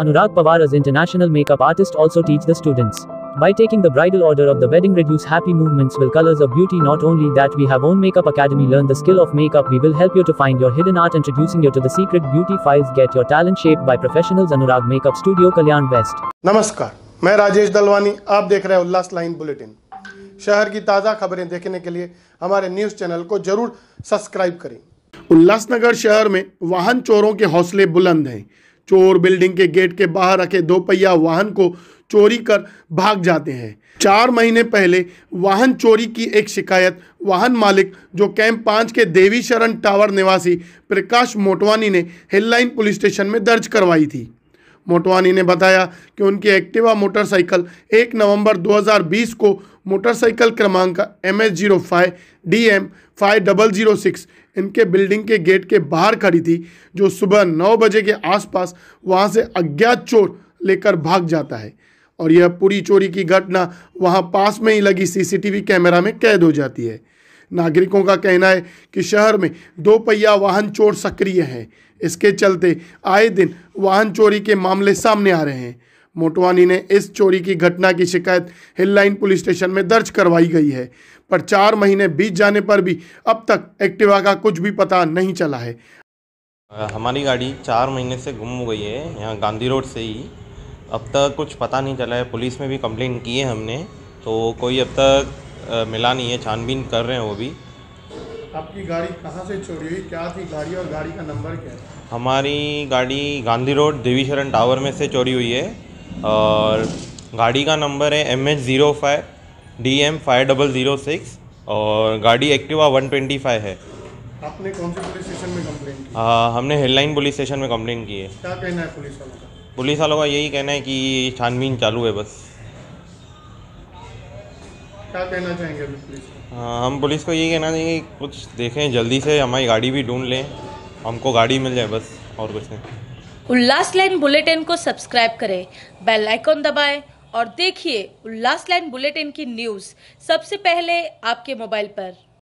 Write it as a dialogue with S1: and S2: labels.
S1: Anurag Pawar as international makeup artist also teach the students. By taking the bridal order of the wedding reduce happy movements will colors of beauty not only that we have own makeup academy learn the skill of makeup we will help you to find your hidden art introducing you to the secret beauty files get your talent shaped by professionals Anurag Makeup Studio Kalyan West. Namaskar,
S2: मैं राजेश दलवानी आप देख रहे हैं उल्लास line bulletin शहर की ताज़ा खबरें देखने के लिए हमारे न्यूज़ चैनल को जरूर सब्सक्राइब करें उल्लासनगर शहर में वाहन चोरों के हौसले बुलंद हैं चोर बिल्डिंग के गेट के बाहर रखे दोपहिया वाहन को चोरी कर भाग जाते हैं चार महीने पहले वाहन चोरी की एक शिकायत वाहन मालिक जो कैंप पाँच के देवी शरण टावर निवासी प्रकाश मोटवानी ने हिल लाइन पुलिस स्टेशन में दर्ज करवाई थी मोटवानी ने बताया कि उनकी एक्टिवा मोटरसाइकिल 1 नवंबर 2020 को मोटरसाइकिल क्रमांक M S zero five D M five double zero six इनके बिल्डिंग के गेट के बाहर खड़ी थी जो सुबह नौ बजे के आसपास वहाँ से अज्ञात चोर लेकर भाग जाता है और यह पूरी चोरी की घटना वहाँ पास में ही लगी सीसीटीवी कैमरा में कैद हो जाती है नागरिकों का कहना है कि शहर में दो पहिया वाहन चोर सक्रिय हैं इसके चलते आए दिन वाहन चोरी के मामले सामने आ रहे हैं मोटवानी ने इस चोरी की घटना की शिकायत हिल लाइन पुलिस स्टेशन में दर्ज करवाई गई है पर चार महीने बीत जाने पर भी अब तक एक्टिवा का कुछ भी पता नहीं चला है
S3: हमारी गाड़ी चार महीने से गुम हो गई है यहाँ गांधी रोड से ही अब तक कुछ पता नहीं चला है पुलिस में भी कंप्लेन की है हमने तो कोई अब तक मिला नहीं है छानबीन कर रहे हैं वो भी
S2: आपकी गाड़ी कहाँ से चोरी हुई क्या थी गाड़ी और गाड़ी का नंबर क्या है
S3: हमारी गाड़ी गांधी रोड देवी शरण टावर में से चोरी हुई है और गाड़ी का नंबर है M H zero five D M five double zero six और गाड़ी एक्टिवा वन ट्वेंटी फाइव है
S2: आपने कौन से पुलिस स्टेशन में कम्प्लेंट की
S3: हाँ हमने हेडलाइन पुलिस स्टेशन में कम्प्लेंट की है
S2: क्या कहना है पुलिस वालों
S3: का पुलिस वालों का यही कहना है कि छानबीन चालू है बस
S2: क्या कहना चाहेंगे
S3: हाँ हम पुलिस को ये कहना चाहेंगे कुछ देखें जल्दी से हमारी गाड़ी भी ढूंढ लें हमको गाड़ी मिल जाए बस और कुछ नहीं
S2: उल्लास लाइन बुलेटिन को सब्सक्राइब करें बेल आइकॉन दबाएं और देखिए उल्लास लाइन बुलेटिन की न्यूज़ सबसे पहले आपके मोबाइल पर